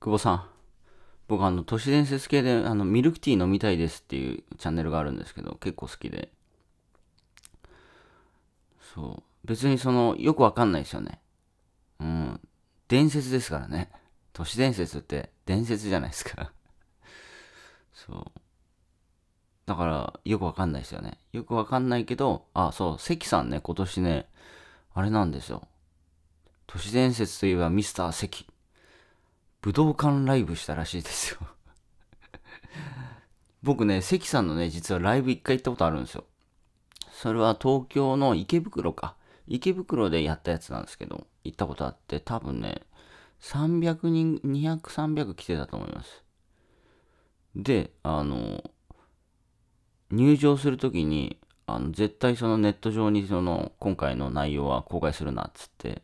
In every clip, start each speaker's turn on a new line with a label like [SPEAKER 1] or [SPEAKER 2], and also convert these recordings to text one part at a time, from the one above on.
[SPEAKER 1] 久保さん、僕あの、都市伝説系で、あの、ミルクティー飲みたいですっていうチャンネルがあるんですけど、結構好きで。そう。別にその、よくわかんないですよね。うん。伝説ですからね。都市伝説って伝説じゃないですか そう。だから、よくわかんないですよね。よくわかんないけど、あ、そう、関さんね、今年ね、あれなんですよ。都市伝説といえばミスター関武道館ライブしたらしいですよ 僕ね、関さんのね、実はライブ一回行ったことあるんですよ。それは東京の池袋か。池袋でやったやつなんですけど、行ったことあって、多分ね、300人、200、300来てたと思います。で、あの、入場するときに、あの絶対そのネット上にその今回の内容は公開するなっつって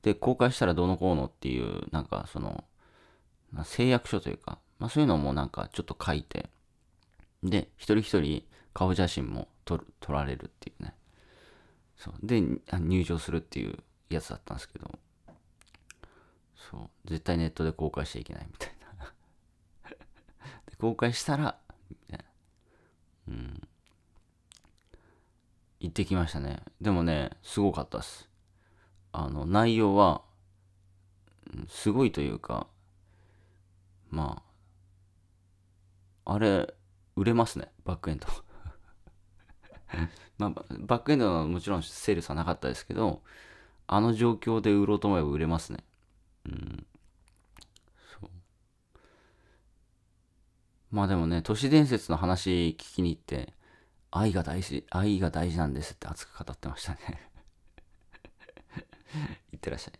[SPEAKER 1] で公開したらどうのこうのっていうなんかその誓約書というか、まあ、そういうのもなんかちょっと書いて、で、一人一人顔写真も撮撮られるっていうね。そう。で、入場するっていうやつだったんですけど、そう。絶対ネットで公開しちゃいけないみたいな。で公開したら、みたいな。うん。行ってきましたね。でもね、すごかったっす。あの、内容は、すごいというか、まあ、あれ、売れますね、バックエンド。まあ、バックエンドはもちろんセールスはなかったですけど、あの状況で売ろうと思えば売れますね。うん。そう。まあでもね、都市伝説の話聞きに行って、愛が大事、愛が大事なんですって熱く語ってましたねい ってらっしゃい。